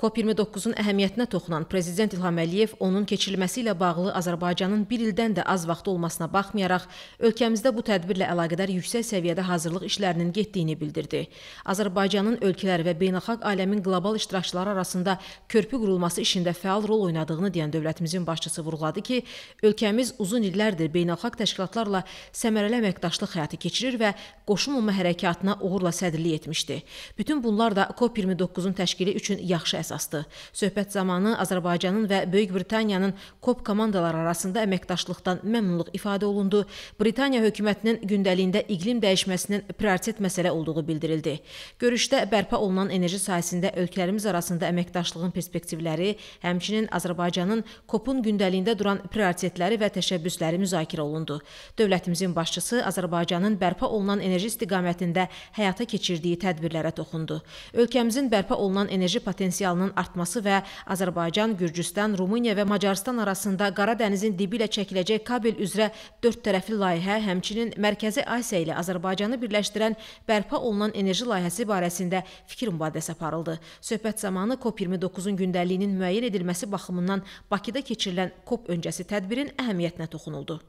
COP29-un əhəmiyyətinə toxunan prezident İlham Əliyev onun keçirilməsi ilə bağlı Azərbaycanın bir ildən də az vaxtı olmasına baxmayaraq, ölkəmizdə bu tədbirlə əlaqədar yüksək səviyyədə hazırlıq işlərinin getdiyini bildirdi. Azərbaycanın ölkələr və beynəlxalq aləmin qlobal iştirakçıları arasında körpü qurulması işində fəal rol oynadığını deyən dövlətimizin başçısı vurğuladı ki, ölkəmiz uzun illərdir beynəlxalq təşkilatlarla səmərəli əməkdaşlıq həyata keçirir və qoşulmama hərəkatına uğurla sədrlik etmişdi. Bütün bunlar da COP29-un təşkili üçün yaxşı əsasdır. Söhbət zamanı Azərbaycanın və Böyük Britaniyanın COP komandaları arasında əməkdaşlıqdan məmnunluq ifadə olundu. Britaniya hökumətinin gündəliyində iqlim dəyişməsinin prioritet məsələ olduğu bildirildi. Görüşdə bərpa olunan enerji sahəsində ölkələrimiz arasında əməkdaşlığın perspektivləri, həmçinin Azərbaycanın COP-un gündəliyində duran prioritetləri və təşəbbüsləri müzakirə olundu. Dövlətimizin başçısı Azərbaycanın bərpa olunan enerji istiqamətində həyata keçirdiyi tədbirlərə toxundu. Ölkəmizin bərpa olunan enerji potensialı potensialının artması və Azərbaycan, Gürcüstan, Rumıniya və Macaristan arasında Qara dənizin dibi ilə çəkiləcək kabel üzrə dörd tərəfli layihə, həmçinin Mərkəzi Asiya ilə Azərbaycanı birləşdirən bərpa olunan enerji layihəsi barəsində fikir mübadiləsi aparıldı. Söhbət zamanı COP29-un gündəliyinin müəyyən edilməsi baxımından Bakıda keçirilən COP öncəsi tədbirin əhəmiyyətinə toxunuldu.